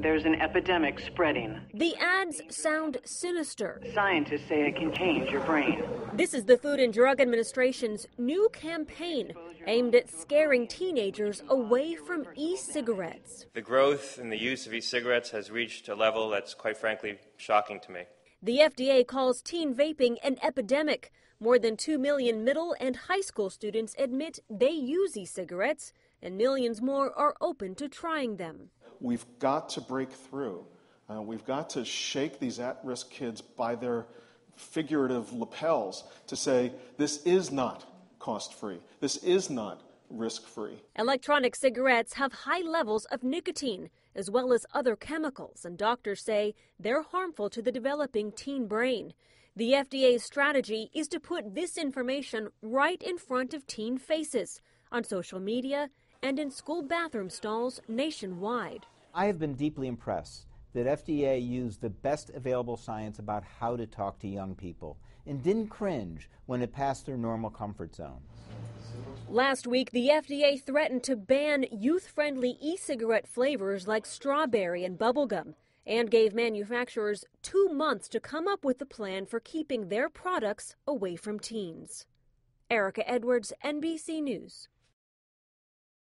There's an epidemic spreading. The ads sound sinister. Scientists say it can change your brain. This is the Food and Drug Administration's new campaign aimed at scaring teenagers away from e cigarettes. The growth in the use of e cigarettes has reached a level that's quite frankly shocking to me. The FDA calls teen vaping an epidemic. More than 2 million middle and high school students admit they use e cigarettes, and millions more are open to trying them we've got to break through. Uh, we've got to shake these at risk kids by their figurative lapels to say, this is not cost free. This is not risk free. Electronic cigarettes have high levels of nicotine as well as other chemicals, and doctors say they're harmful to the developing teen brain. The FDA's strategy is to put this information right in front of teen faces on social media and in school bathroom stalls nationwide. I have been deeply impressed that FDA used the best available science about how to talk to young people and didn't cringe when it passed their normal comfort zone. Last week, the FDA threatened to ban youth friendly e cigarette flavors like strawberry and bubblegum and gave manufacturers two months to come up with a plan for keeping their products away from teens. Erica Edwards, NBC News.